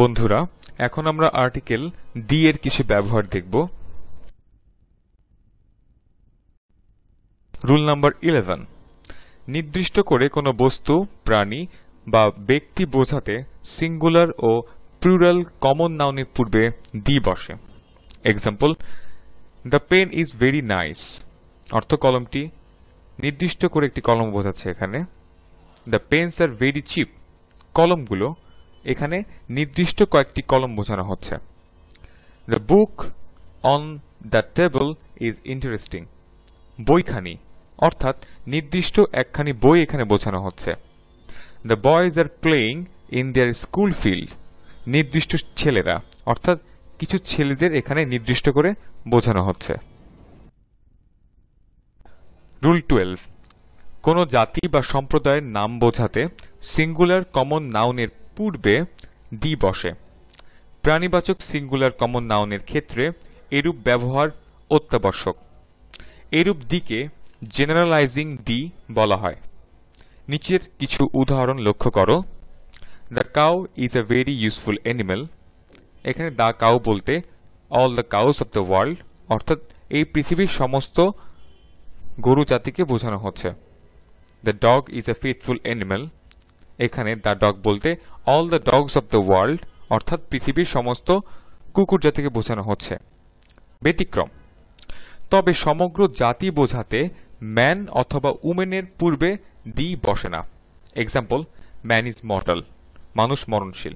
বন্ধুরা এখন আমরা আর্টিকেল ডি এর কিছু ব্যবহার দেখব রুল নাম্বার ইলেভেন নির্দিষ্ট করে কোনো বস্তু প্রাণী বা ব্যক্তি বোঝাতে সিঙ্গুলার ও প্লুরাল কমন নাউনের পূর্বে ডি বসে example the pen is very nice অর্থ কলমটি নির্দিষ্ট করে একটি কলম বোঝাচ্ছে এখানে the pens are very cheap কলমগুলো এখানে নির্দিষ্ট কয়েকটি কলম বোঝানো হচ্ছে the book on the table is interesting বইখানি অর্থাৎ নির্দিষ্ট একখানি বই এখানে বোঝানো হচ্ছে the boys are playing in their school field নির্দিষ্ট ছেলেরা অর্থাৎ কিছু ছেলেদের এখানে নির্দিষ্ট করে বোঝানো হচ্ছে রুল টুয়েলভ কোনো জাতি বা সম্প্রদায়ের নাম বোঝাতে সিঙ্গুলার কমন নাউনের পূর্বে ডি বসে প্রাণীবাচক সিঙ্গুলার কমন নাউনের ক্ষেত্রে এরূপ ব্যবহার অত্যাবশ্যক এরূপ দিকে জেনারেলাইজিং ডি বলা হয় নিচের কিছু উদাহরণ লক্ষ্য করো the cow is a very useful animal এখানে দ্য কাউ বলতে all the cows of the world অর্থাৎ এই পৃথিবীর সমস্ত গরু জাতিকে বোঝানো হচ্ছে the dog is a faithful animal এখানে দ্য ডগ বলতে all the dogs of the world অর্থাৎ পৃথিবীর সমস্ত কুকুর জাতিকে বোঝানো হচ্ছে ব্যতিক্রম তবে সমগ্র জাতি বোঝাতে ম্যান অথবা উমেনের পূর্বে দি বসে না এক্সাম্পল ম্যান ইজ মর্টাল মানুষ মরণশীল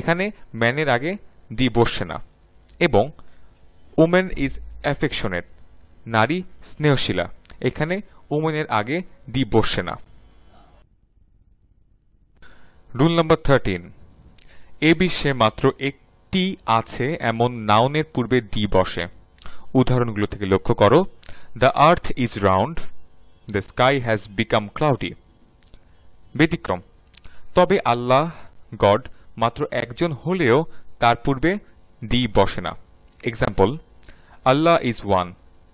এখানে ম্যানের আগে দি বসছে না এবং উমেন ইজ অ্যাফেকশনের নারী স্নেহশীলা এখানে উমেনের আগে দি বসছে না রুল নাম্বার থার্টিন এ বিশ্বে মাত্র একটি আছে এমন নাউনের পূর্বে ডি বসে উদাহরণগুলো থেকে লক্ষ্য করো the earth is round the sky has become cloudy ব্যতিক্রম তবে আল্লাহ গড মাত্র একজন হলেও তার পূর্বে দি বসে না এক্সাম্পল আল্লাহ ইজ ওয়ান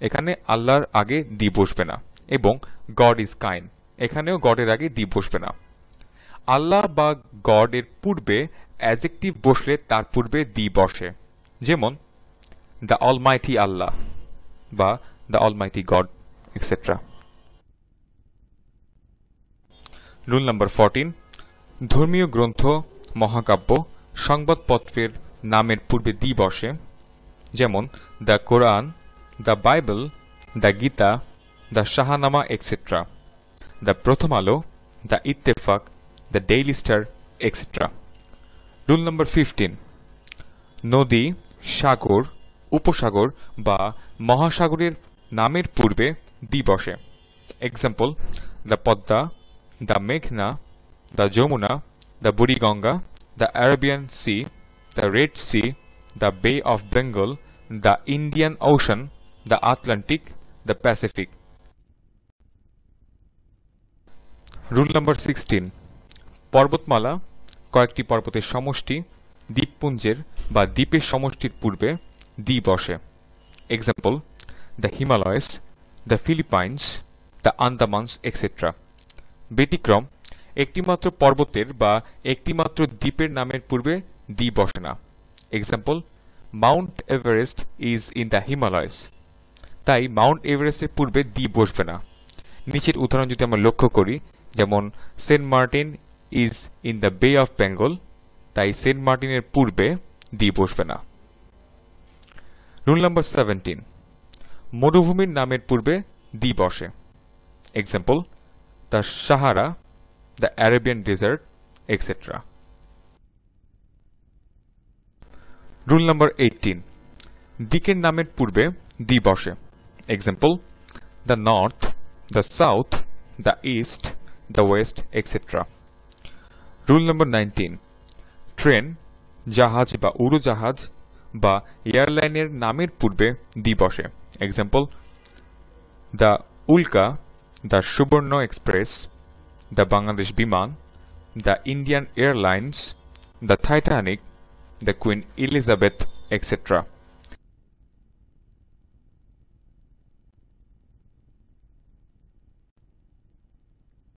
এখানে আল্লাহর আগে দি বসবে না এবং গড ইজ কাইন এখানেও গডের আগে দি বসবে না আল্লাহ বা গড এর পূর্বে অ্যাজেকটিভ বসলে তার পূর্বে দি বসে যেমন দ্য অলমাইটি আল্লাহ বা the almighty God etcetera rule number fourteen ধর্মীয় গ্রন্থ মহাকাব্য সংবাদপত্রের নামের পূর্বে দি বসে যেমন the Quran the Bible the Gita the Shahnameh etcetera the Prothom Alo the Ittefaq the Daily Star, etc. Rule number fifteen নদী সাগর উপসাগর বা মহাসাগরের নামের পূর্বে দিবসে এক্সাম্পল দ্য পদ্মা দ্য মেঘনা the Jamuna the Buriganga the Arabian Sea the Red Sea the Bay of Bengal the Indian ocean the Atlantic the Pacific rule number sixteen পর্বতমালা কয়েকটি পর্বতের সমষ্টি দ্বীপপুঞ্জের বা দ্বীপের সমষ্টির পূর্বে দ্বি বসে example the Himalayas the Philippines the Andamans etcetera ব্যতিক্রম একটিমাত্র পর্বতের বা একটিমাত্র দ্বীপের নামের পূর্বে দ্বি বসে না example Mount Everest is in the Himalayas তাই মাউন্ট এভারেস্টের পূর্বে দ্বি বসবে না নিচের উদাহরণ যদি আমরা লক্ষ্য করি যেমন Saint Martin is in the Bay of Bengal তাই সেন্ট মার্টিনের পূর্বে দি বসবে না রুল নাম্বার সেভেন্টিন মরুভূমির নামের পূর্বে দি বসে example the Sahara the Arabian Desert etcetera rule number eighteen দিকের নামের পূর্বে দি বসে example the north the south the east the west etcetera rule number nineteen train জাহাজ বা উড়োজাহাজ বা এয়ারলাইনের নামের পূর্বে দি বসে example the Ulka the Subarna Express the Bangladesh Biman the Indian Airlines the Titanic the Queen Elizabeth etcetera